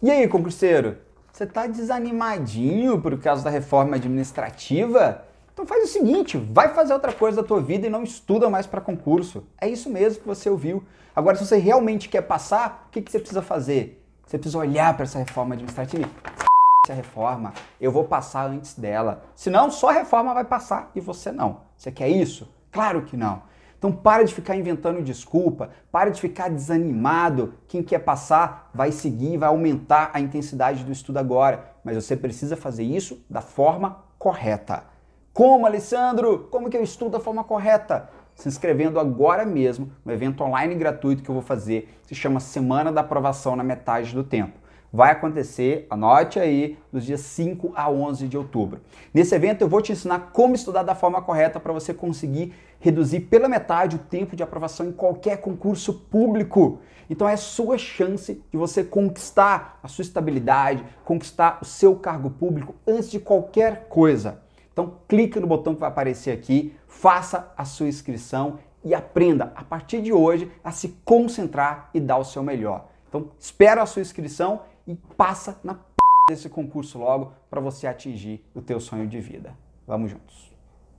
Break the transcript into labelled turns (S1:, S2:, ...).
S1: E aí, concurseiro? Você está desanimadinho por causa da reforma administrativa? Então faz o seguinte, vai fazer outra coisa da tua vida e não estuda mais para concurso. É isso mesmo que você ouviu. Agora, se você realmente quer passar, o que, que você precisa fazer? Você precisa olhar para essa reforma administrativa. A reforma, eu vou passar antes dela. Senão, só a reforma vai passar e você não. Você quer isso? Claro que não. Então para de ficar inventando desculpa, para de ficar desanimado. Quem quer passar vai seguir, vai aumentar a intensidade do estudo agora, mas você precisa fazer isso da forma
S2: correta.
S1: Como, Alessandro? Como que eu estudo da forma correta? Se inscrevendo agora mesmo no evento online gratuito que eu vou fazer, se chama Semana da Aprovação na Metade do Tempo vai acontecer, anote aí, nos dias 5 a 11 de outubro. Nesse evento eu vou te ensinar como estudar da forma correta para você conseguir reduzir pela metade o tempo de aprovação em qualquer concurso público. Então é sua chance de você conquistar a sua estabilidade, conquistar o seu cargo público antes de qualquer coisa. Então clica no botão que vai aparecer aqui, faça a sua inscrição e aprenda a partir de hoje a se concentrar e dar o seu melhor. Então espero a sua inscrição e passa na p... desse concurso logo para você atingir o teu sonho de vida. Vamos juntos.